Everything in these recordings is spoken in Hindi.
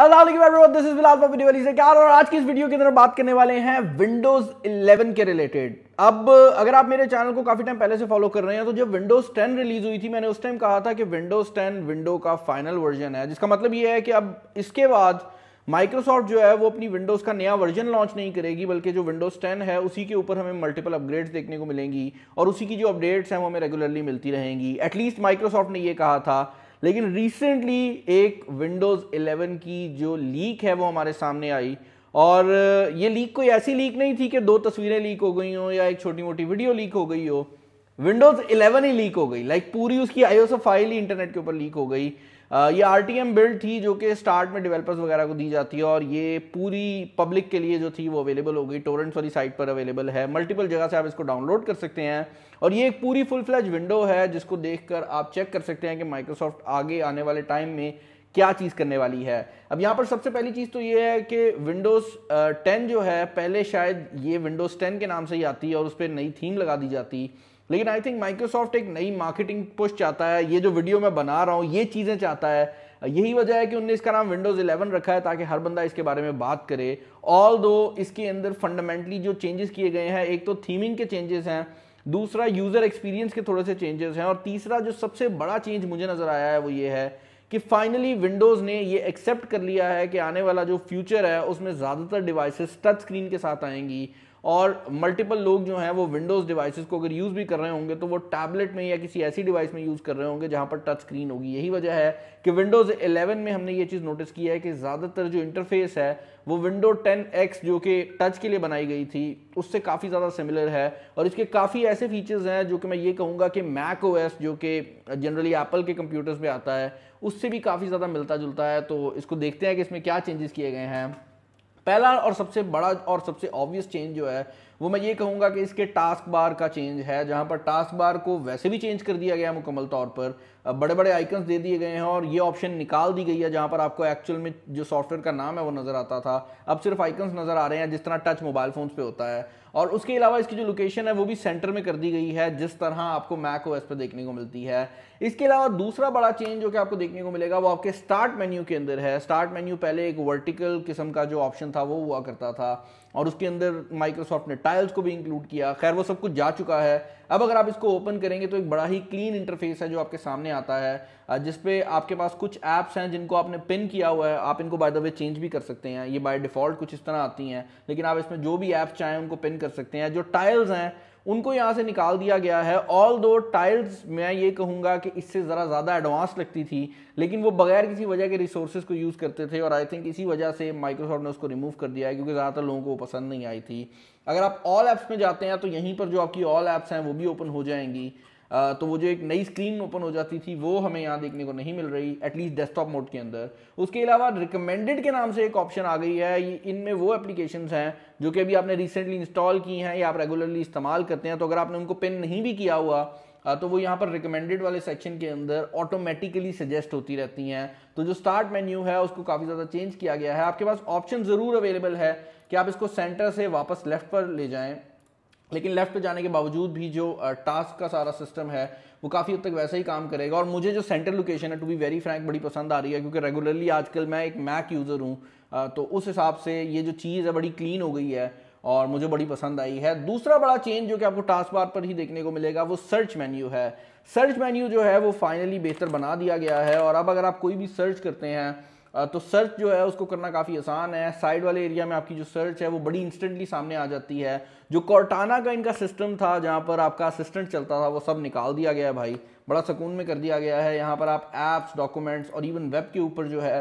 एवरीवन दिस और आज की इस वीडियो बात करने वाले हैं विंडोज़ 11 के रिलेटेड अब अगर आप मेरे चैनल को काफ़ी टाइम पहले से फॉलो कर रहे हैं तो जब विंडोज़ 10 रिलीज़ हुई थी मैंने उस टाइम कहा था कि विंडोज़ 10 विंडो का फाइनल वर्जन है जिसका मतलब यह है कि अब इसके बाद माइक्रोसॉफ्ट जो है वो अपनी विंडोज़ का नया वर्जन लॉन्च नहीं करेगी बल्कि जो विंडोज़ 10 है उसी के ऊपर हमें मल्टीपल अपग्रेड्स देखने को मिलेंगी और उसी की जो अपडेट्स हैं वो हमें रेगुलरली मिलती रहेंगी एटलीस्ट माइक्रोसॉफ्ट ने ये कहा था लेकिन रिसेंटली एक विंडोज़ 11 की जो लीक है वो हमारे सामने आई और ये लीक कोई ऐसी लीक नहीं थी कि दो तस्वीरें लीक हो गई हो या एक छोटी मोटी वीडियो लीक हो गई हो विंडोज़ 11 ही लीक हो गई लाइक पूरी उसकी आईओएस फाइल ही इंटरनेट के ऊपर लीक हो गई ये आर टी एम बिल्ड थी जो कि स्टार्ट में डेवलपर्स वगैरह को दी जाती है और ये पूरी पब्लिक के लिए जो थी वो अवेलेबल हो गई टोरेंट्स वाली साइट पर अवेलेबल है मल्टीपल जगह से आप इसको डाउनलोड कर सकते हैं और ये एक पूरी फुल फ्लैज विंडो है जिसको कर आप चेक कर सकते हैं कि माइक्रोसॉफ्ट आगे आने वाले टाइम में क्या चीज़ करने वाली है अब यहाँ पर सबसे पहली चीज़ तो ये है कि विंडोज़ टेन जो है पहले शायद ये विंडोज़ टेन के नाम से ही आती है और उस पर नई थीम लगा दी जाती लेकिन आई थिंक माइक्रोसॉफ्ट एक नई मार्केटिंग पुश चाहता है ये जो वीडियो मैं बना रहा हूँ ये चीज़ें चाहता है यही वजह है कि उनने इसका नाम विंडोज़ 11 रखा है ताकि हर बंदा इसके बारे में बात करे ऑल दो इसके अंदर फंडामेंटली जो चेंजेस किए गए हैं एक तो थीमिंग के चेंजेस हैं दूसरा यूज़र एक्सपीरियंस के थोड़े से चेंजेस हैं और तीसरा जो सबसे बड़ा चेंज मुझे नज़र आया है वो ये है कि फाइनली विंडोज़ ने ये एक्सेप्ट कर लिया है कि आने वाला जो फ्यूचर है उसमें ज़्यादातर डिवाइसेस टच स्क्रीन के साथ आएंगी और मल्टीपल लोग जो हैं वो विंडोज़ डिवाइसेस को अगर यूज़ भी कर रहे होंगे तो वो टैबलेट में या किसी ऐसी डिवाइस में यूज़ कर रहे होंगे जहाँ पर टच स्क्रीन होगी यही वजह है कि विंडोज़ 11 में हमने ये चीज़ नोटिस की है कि ज़्यादातर जो इंटरफेस है वो विंडो 10x जो कि टच के लिए बनाई गई थी उससे काफ़ी ज़्यादा सिमिलर है और इसके काफ़ी ऐसे फीचर्स हैं जो कि मैं ये कहूँगा कि मैक ओ जो कि जनरली एप्पल के कंप्यूटर्स पर आता है उससे भी काफ़ी ज़्यादा मिलता जुलता है तो इसको देखते हैं कि इसमें क्या चेंजेस किए गए हैं पहला और सबसे बड़ा और सबसे ऑब्वियस चेंज जो है वो मैं ये कहूंगा कि इसके टास्क बार का चेंज है जहां पर टास्क बार को वैसे भी चेंज कर दिया गया मुकम्मल तौर पर बड़े बड़े आइकन्स दे दिए गए हैं और ये ऑप्शन निकाल दी गई है जहाँ पर आपको एक्चुअल में जो सॉफ्टवेयर का नाम है वो नज़र आता था अब सिर्फ आइकन्स नज़र आ रहे हैं जिस तरह टच मोबाइल फ़ोन्स पे होता है और उसके अलावा इसकी जो लोकेशन है वो भी सेंटर में कर दी गई है जिस तरह आपको मैक ओ पर देखने को मिलती है इसके अलावा दूसरा बड़ा चेंज जो कि आपको देखने को मिलेगा वो आपके स्टार्ट मेन्यू के अंदर है स्टार्ट मेन्यू पहले एक वर्टिकल किस्म का जो ऑप्शन था वो हुआ करता था और उसके अंदर माइक्रोसॉफ्ट ने टाइल्स को भी इंक्लूड किया खैर वो सब कुछ जा चुका है अब अगर आप इसको ओपन करेंगे तो एक बड़ा ही क्लीन इंटरफेस है जो आपके सामने आता है जिसपे आपके पास कुछ ऐप्स हैं जिनको आपने पिन किया हुआ है आप इनको बाय द वे चेंज भी कर सकते हैं ये बाय डिफॉल्ट कुछ इस तरह आती हैं लेकिन आप इसमें जो भी ऐप्स चाहें उनको पिन कर सकते हैं जो टाइल्स हैं उनको यहाँ से निकाल दिया गया है ऑल दो टाइल्स मैं ये कहूँगा कि इससे ज़रा ज़्यादा एडवांस लगती थी लेकिन वो बगैर किसी वजह के रिसोर्सेज को यूज़ करते थे और आई थिंक इसी वजह से माइक्रोसॉफ्ट ने उसको रिमूव कर दिया है क्योंकि ज़्यादातर लोगों को पसंद नहीं आई थी अगर आप ऑल ऐप्स में जाते हैं तो यहीं पर जो आपकी ऑल ऐप्स हैं वो भी ओपन हो जाएंगी तो वो जो एक नई स्क्रीन ओपन हो जाती थी वो हमें यहाँ देखने को नहीं मिल रही एटलीस्ट डेस्कटॉप मोड के अंदर उसके अलावा रिकमेंडेड के नाम से एक ऑप्शन आ गई है इनमें वो एप्लीकेशन हैं जो कि अभी आपने रिसेंटली इंस्टॉल की हैं या आप रेगुलरली इस्तेमाल करते हैं तो अगर आपने उनको पिन नहीं भी किया हुआ तो वो यहाँ पर रिकमेंडेड वाले सेक्शन के अंदर ऑटोमेटिकली सजेस्ट होती रहती हैं तो जो स्टार्ट मेन्यू है उसको काफ़ी ज़्यादा चेंज किया गया है आपके पास ऑप्शन ज़रूर अवेलेबल है कि आप इसको सेंटर से वापस लेफ्ट पर ले जाएं लेकिन लेफ्ट पे जाने के बावजूद भी जो टास्क का सारा सिस्टम है वो काफ़ी हद तक वैसे ही काम करेगा और मुझे जो सेंटर लोकेशन है टू बी वेरी फ्रैंक बड़ी पसंद आ रही है क्योंकि रेगुलरली आजकल मैं एक मैक यूज़र हूँ तो उस हिसाब से ये जो चीज़ है बड़ी क्लीन हो गई है और मुझे बड़ी पसंद आई है दूसरा बड़ा चेंज जो कि आपको टास्क बार पर ही देखने को मिलेगा वो सर्च मेन्यू है सर्च मेन्यू जो है वो फाइनली बेहतर बना दिया गया है और अब अगर आप कोई भी सर्च करते हैं तो सर्च जो है उसको करना काफ़ी आसान है साइड वाले एरिया में आपकी जो सर्च है वो बड़ी इंस्टेंटली सामने आ जाती है जो कॉर्टाना का इनका सिस्टम था जहाँ पर आपका असिस्टेंट चलता था वो सब निकाल दिया गया है भाई बड़ा सुकून में कर दिया गया है यहाँ पर आप ऐप्स डॉक्यूमेंट्स और इवन वेब के ऊपर जो है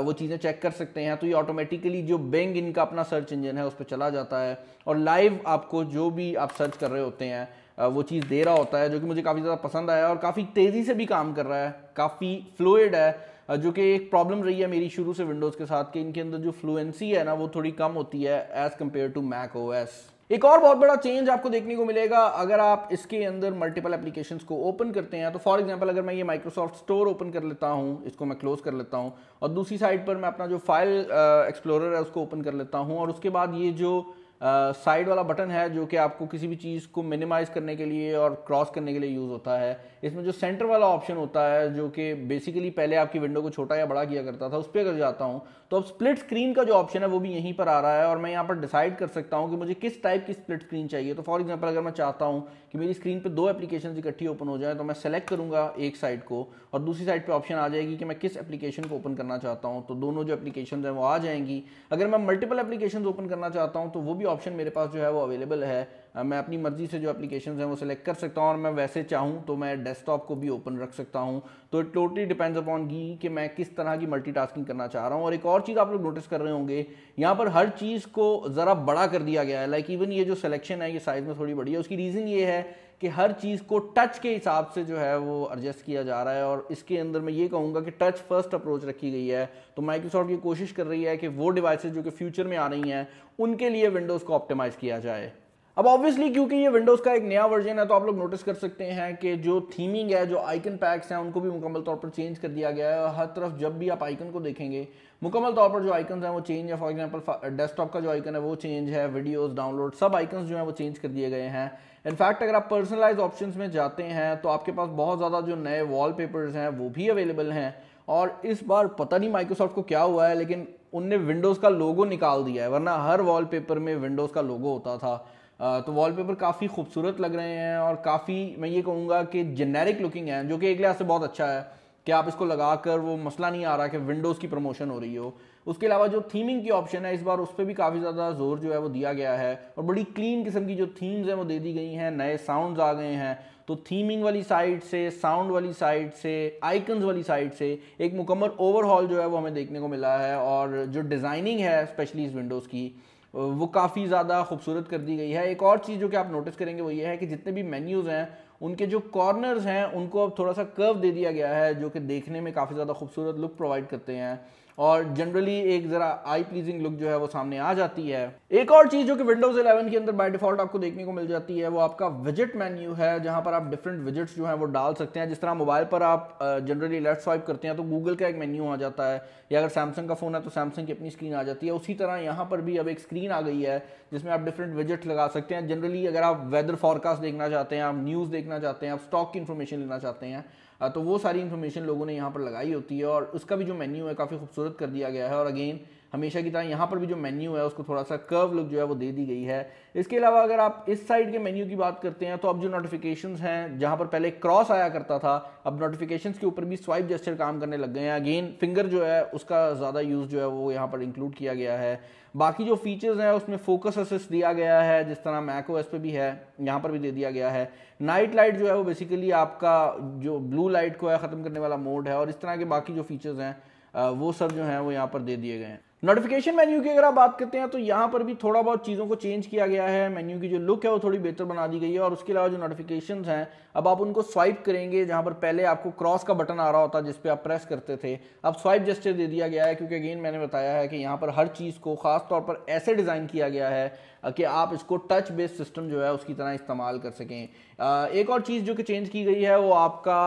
वो चीज़ें चेक कर सकते हैं तो ये ऑटोमेटिकली जो बेंग इनका अपना सर्च इंजन है उस पर चला जाता है और लाइव आपको जो भी आप सर्च कर रहे होते हैं वो चीज़ दे रहा होता है जो कि मुझे काफ़ी ज़्यादा पसंद आया और काफ़ी तेज़ी से भी काम कर रहा है काफ़ी फ्लूड है जो कि एक प्रॉब्लम रही है मेरी शुरू से विंडोज़ के साथ कि इनके अंदर जो फ्लुएंसी है ना वो थोड़ी कम होती है as compare to Mac O एक और बहुत बड़ा चेंज आपको देखने को मिलेगा अगर आप इसके अंदर मल्टीपल एप्लीकेशन को ओपन करते हैं तो फॉर एग्जाम्पल अगर मैं ये माइक्रोसॉफ्ट स्टोर ओपन कर लेता हूँ इसको मैं क्लोज कर लेता हूँ और दूसरी साइड पर मैं अपना जो फाइल एक्सप्लोरर है उसको ओपन कर लेता हूँ और उसके बाद ये जो साइड वाला बटन है जो कि आपको किसी भी चीज़ को मिनिमाइज करने के लिए और क्रॉस करने के लिए यूज़ होता है इसमें जो सेंटर वाला ऑप्शन होता है जो कि बेसिकली पहले आपकी विंडो को छोटा या बड़ा किया करता था उस पर अगर जाता हूँ तो अब स्प्लिट स्क्रीन का जो ऑप्शन है वो भी यहीं पर आ रहा है और मैं यहाँ पर डिसाइड कर सकता हूँ कि मुझे किस टाइप की स्प्लिट स्क्रीन चाहिए तो फॉर एग्जाम्पल अगर मैं चाहता हूँ कि मेरी स्क्रीन पर दो एप्लीकेशन इकट्ठी ओपन हो जाए तो मैं सेलेक्ट करूँगा एक साइड को और दूसरी साइड पर ऑप्शन आ जाएगी कि मैं किस एप्लीकेशन को ओपन करना चाहता हूँ तो दोनों जो एप्लीकेशन हैं वो आ जाएंगी अगर मैं मल्टीपल एप्लीकेशन ओपन करना चाहता हूँ तो वो भी ऑप्शन मेरे पास जो है वो अवेलेबल है मैं अपनी मर्जी से जो एप्लीकेशन हैं वो सिलेक्ट कर सकता हूँ और मैं वैसे चाहूँ तो मैं डेस्कटॉप को भी ओपन रख सकता हूँ तो इट टोटली डिपेंड्स अपॉन की कि मैं किस तरह की मल्टीटास्किंग करना चाह रहा हूँ और एक और चीज़ आप लोग नोटिस कर रहे होंगे यहाँ पर हर चीज़ को ज़रा बड़ा कर दिया गया है लाइक इवन ये जो सिलेक्शन है ये साइज़ में थोड़ी बड़ी है उसकी रीज़न ये है कि हर चीज़ को टच के हिसाब से जो है वो एडजस्ट किया जा रहा है और इसके अंदर मैं ये कहूँगा कि टच फर्स्ट अप्रोच रखी गई है तो माइक्रोसॉफ्ट ये कोशिश कर रही है कि वो डिवाइसेज जो कि फ्यूचर में आ रही हैं उनके लिए विंडोज़ को ऑप्टिमाइज़ किया जाए अब ऑब्वियसली क्योंकि ये विंडोज़ का एक नया वर्जन है तो आप लोग नोटिस कर सकते हैं कि जो थीमिंग है जो आइकन पैक्स हैं उनको भी मुकम्मल तौर पर चेंज कर दिया गया है हर तरफ जब भी आप आइकन को देखेंगे मुकम्मल तौर पर जो आइकन हैं वो चेंज है फॉर एग्जांपल डेस्कटॉप का जो आइकन है वो चेंज है वीडियोस डाउनलोड सब आइकन जो है वो चेंज कर दिए गए हैं इनफैक्ट अगर आप पर्सनलाइज ऑप्शन में जाते हैं तो आपके पास बहुत ज़्यादा जो नए वॉल हैं वो भी अवेलेबल हैं और इस बार पता नहीं माइक्रोसॉफ्ट को क्या हुआ है लेकिन उनने विंडोज़ का लोगो निकाल दिया है वरना हर वॉलपेपर में विंडोज़ का लोगो होता था तो वॉलपेपर काफ़ी खूबसूरत लग रहे हैं और काफ़ी मैं ये कहूँगा कि जेनेरिक लुकिंग है जो कि एक लिहाज से बहुत अच्छा है कि आप इसको लगा कर वो मसला नहीं आ रहा कि विंडोज़ की प्रमोशन हो रही हो उसके अलावा जो थीमिंग की ऑप्शन है इस बार उस पर भी काफ़ी ज़्यादा जोर जो है वो दिया गया है और बड़ी क्लीन किस्म की जो थीम्स हैं वो दे दी गई हैं नए साउंड्स आ गए हैं तो थीमिंग वाली साइड से साउंड वाली साइड से आइकन्स वाली साइड से एक मुकम्मल ओवरहॉल जो है वो हमें देखने को मिला है और जो डिज़ाइनिंग है स्पेशली इस विंडोज़ की वो काफ़ी ज़्यादा खूबसूरत कर दी गई है एक और चीज़ जो कि आप नोटिस करेंगे वो ये है कि जितने भी मेन्यूज़ हैं उनके जो कॉर्नर्स हैं उनको अब थोड़ा सा कर्व दे दिया गया है जो कि देखने में काफ़ी ज़्यादा खूबसूरत लुक प्रोवाइड करते हैं और जनरली एक ज़रा आई प्लीजिंग लुक जो है वो सामने आ जाती है एक और चीज़ जो कि विंडोज़ 11 के अंदर बाय डिफ़ॉल्ट आपको देखने को मिल जाती है वो आपका विजिट मेन्यू है जहां पर आप डिफरेंट विजिट्स जो है वो डाल सकते हैं जिस तरह मोबाइल पर आप जनरली लेफ्ट स्वाइप करते हैं तो गूगल का एक मेन्यू आ जाता है या अगर सैमसंग का फ़ोन है तो सैमसंग की अपनी स्क्रीन आ जाती है उसी तरह यहाँ पर भी अब एक स्क्रीन आ गई है जिसमें आप डिफरेंट विजिट लगा सकते हैं जनरली अगर आप वेदर फॉरकास्ट देखना चाहते हैं आप न्यूज़ देखना चाहते हैं आप स्टॉक की इन्फॉर्मेशन लेना चाहते हैं तो वो सारी इन्फॉर्मेशन लोगों ने यहाँ पर लगाई होती है और उसका भी जो मेन्यू है काफ़ी खूबसूरत कर दिया गया है और अगेन हमेशा की तरह यहाँ पर भी जो मेन्यू है उसको थोड़ा सा कर्व लुक जो है वो दे दी गई है इसके अलावा अगर आप इस साइड के मेन्यू की बात करते हैं तो अब जो नोटिफिकेशन हैं जहाँ पर पहले क्रॉस आया करता था अब नोटिफिकेशन के ऊपर भी स्वाइप जेस्टर काम करने लग गए हैं अगेन फिंगर जो है उसका ज़्यादा यूज़ जो है वो यहाँ पर इंक्लूड किया गया है बाकी जो फीचर्स हैं उसमें फोकस असिस्ट दिया गया है जिस तरह मैको एस पे भी है यहाँ पर भी दे दिया गया है नाइट लाइट जो है वो बेसिकली आपका जो ब्लू लाइट को है ख़त्म करने वाला मोड है और इस तरह के बाकी जो फीचर्स हैं वो सब जो हैं वो यहाँ पर दे दिए गए हैं नोटिफिकेशन मेन्यू की अगर आप बात करते हैं तो यहाँ पर भी थोड़ा बहुत चीज़ों को चेंज किया गया है मेन्यू की जो लुक है वो थोड़ी बेहतर बना दी गई है और उसके अलावा जो नोटिफिकेशन हैं अब आप उनको स्वाइप करेंगे जहाँ पर पहले आपको क्रॉस का बटन आ रहा होता जिस पर आप प्रेस करते थे अब स्वाइप जस्टर दे दिया गया है क्योंकि अगेन मैंने बताया है कि यहाँ पर हर चीज़ को खासतौर पर ऐसे डिज़ाइन किया गया है कि आप इसको टच बेस्ड सिस्टम जो है उसकी तरह इस्तेमाल कर सकें एक और चीज़ जो कि चेंज की गई है वो आपका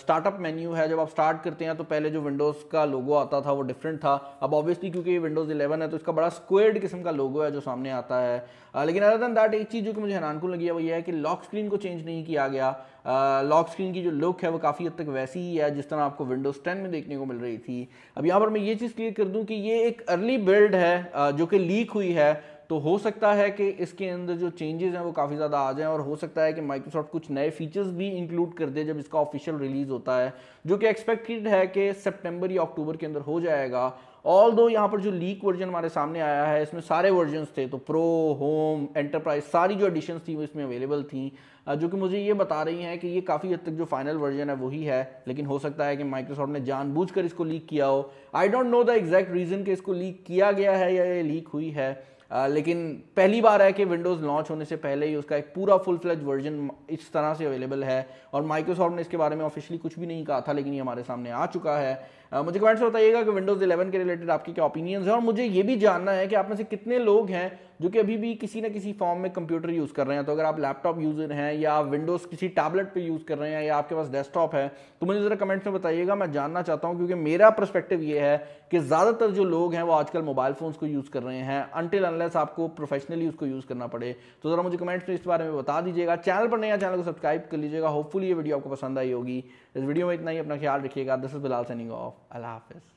स्टार्टअप मेन्यू है जब आप स्टार्ट करते हैं तो पहले जो विंडोज़ का लोगो आता था वो डिफरेंट था अब ऑब्वियसली क्योंकि विंडोज़ 11 है तो इसका बड़ा स्क्वेड किस्म का लोगो है जो सामने आता है लेकिन अदर दैन दैट एक चीज़ जो कि मुझे हैरानकुन लगी है वो ये है कि लॉक स्क्रीन को चेंज नहीं किया गया लॉक स्क्रीन की जो लुक है वो काफ़ी हद तक वैसी ही है जिस तरह आपको विंडोज़ टेन में देखने को मिल रही थी अब यहाँ पर मैं ये चीज़ क्लियर कर दूँ कि ये एक अर्ली बिल्ड है जो कि लीक हुई है तो हो सकता है कि इसके अंदर जो चेंजेस हैं वो काफ़ी ज़्यादा आ जाएं और हो सकता है कि माइक्रोसॉफ्ट कुछ नए फीचर्स भी इंक्लूड कर दे जब इसका ऑफिशियल रिलीज़ होता है जो कि एक्सपेक्टेड है कि सेप्टेम्बर या अक्टूबर के अंदर हो जाएगा ऑल दो यहाँ पर जो लीक वर्जन हमारे सामने आया है इसमें सारे वर्जन थे तो प्रो होम एंटरप्राइज सारी जो एडिशन थी वो इसमें अवेलेबल थी जो कि मुझे ये बता रही हैं कि ये काफ़ी हद तक जो फाइनल वर्जन है वही है लेकिन हो सकता है कि माइक्रोसॉफ्ट ने जानबूझकर इसको लीक किया हो I don't know the exact reason कि इसको लीक किया गया है या ये लीक हुई है आ, लेकिन पहली बार है कि विंडोज़ लॉन्च होने से पहले ही उसका एक पूरा फुल फ्लज वर्जन इस तरह से अवेलेबल है और माइक्रोसॉफ्ट ने इसके बारे में ऑफिशियली कुछ भी नहीं कहा था लेकिन ये हमारे सामने आ चुका है मुझे कमेंट्स में बताइएगा कि विंडोज 11 के रिलेटेड आपके क्या ओपिनियंस हैं और मुझे ये भी जानना है कि आप में से कितने लोग हैं जो कि अभी भी किसी ना किसी फॉर्म में कंप्यूटर यूज़ कर रहे हैं तो अगर आप लैपटॉप यूज़र हैं या आप विंडोज़ किसी टैबलेट पे यूज़ कर रहे हैं या आपके पास डेस्कटॉप है तो मुझे ज़रा कमेंट्स में बताइएगा मैं जानना चाहता हूँ क्योंकि मेरा परस्पेक्टिव ये है कि ज़्यादातर जो लोग हैं वो आजकल मोबाइल फ़ोन्स को यूज़ कर रहे हैं अनटिल अनलेस आपको प्रोफेशनली उसको यूज़ करना पड़े तो ज़रा मुझे कमेंट्स में इस बारे में बता दीजिएगा चैनल पर नया चैनल को सब्सक्राइब कर लीजिएगा होपफुली ये वीडियो आपको पसंद आई होगी इस वीडियो में इतना ही अपना ख्याल रखिएगा this is Bilal signing off अल्लाह हाफिज़